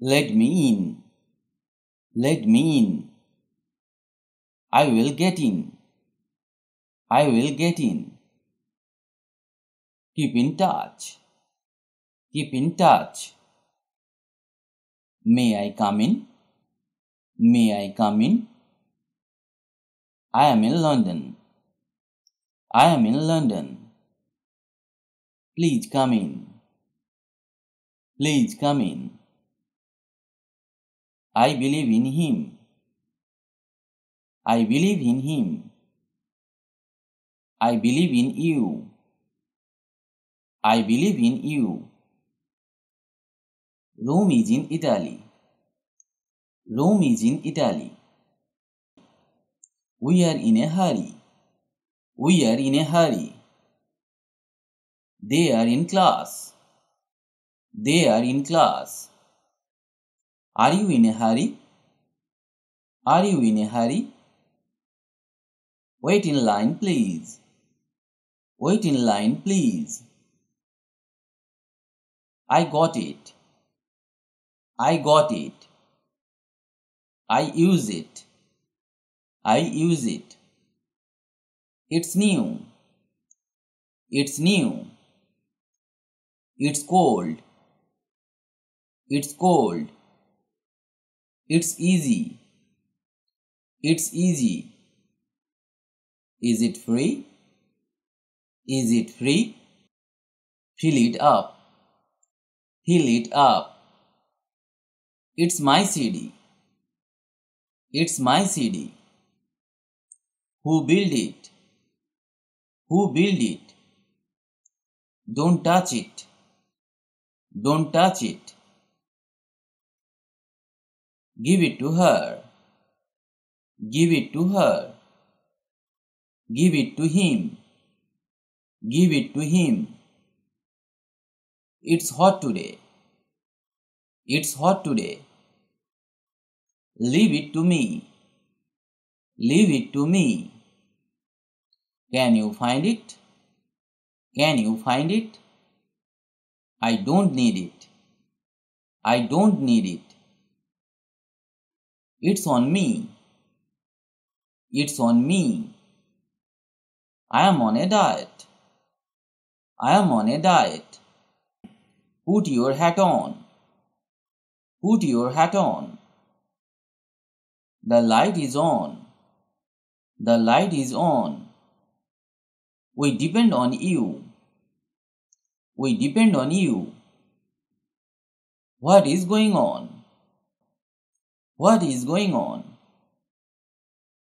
Let me in. Let me in. I will get in. I will get in. Keep in touch. Keep in touch. May I come in? May I come in? I am in London. I am in London. Please come in. Please come in. I believe in him. I believe in him. I believe in you. I believe in you. Rome is in Italy. Rome is in Italy. We are in a hurry. We are in a hurry. They are in class. They are in class. Are you in a hurry? Are you in a hurry? Wait in line, please. Wait in line, please. I got it. I got it. I use it. I use it. It's new. It's new. It's cold. It's cold. It's easy. It's easy. Is it free? Is it free? Fill it up. Fill it up. It's my CD. It's my CD. Who built it? Who built it? Don't touch it. Don't touch it. Give it to her. Give it to her. Give it to him. Give it to him. It's hot today. It's hot today. Leave it to me. Leave it to me. Can you find it? Can you find it? I don't need it. I don't need it. It's on me. It's on me. I am on a diet. I am on a diet. Put your hat on. Put your hat on. The light is on. The light is on. We depend on you. We depend on you. What is going on? What is going on?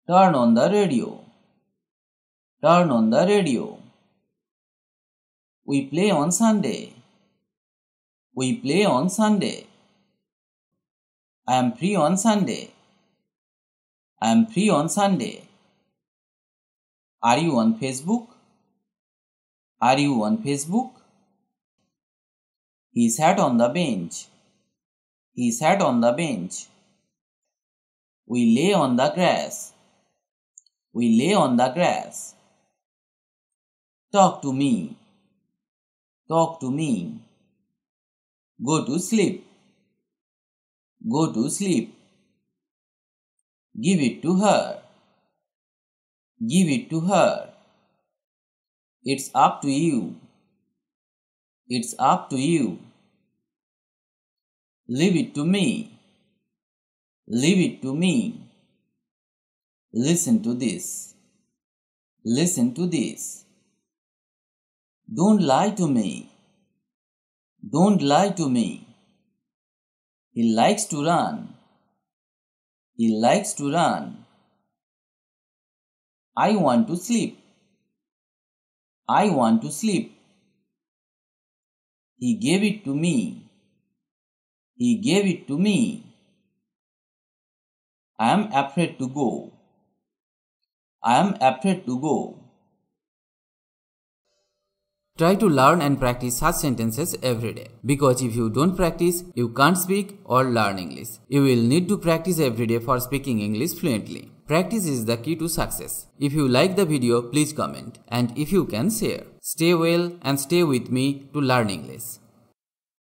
Turn on the radio. Turn on the radio. We play on Sunday. We play on Sunday. I am free on Sunday. I am free on Sunday. Are you on Facebook? Are you on Facebook? He sat on the bench. He sat on the bench. We lay on the grass. We lay on the grass. Talk to me. Talk to me. Go to sleep. Go to sleep. Give it to her. Give it to her. It's up to you. It's up to you. Leave it to me. Leave it to me. Listen to this. Listen to this. Don't lie to me. Don't lie to me. He likes to run. He likes to run. I want to sleep. I want to sleep. He gave it to me. He gave it to me. I am afraid to go. I am afraid to go. Try to learn and practice such sentences every day. Because if you don't practice, you can't speak or learn English. You will need to practice every day for speaking English fluently. Practice is the key to success. If you like the video, please comment. And if you can, share. Stay well and stay with me to learn English.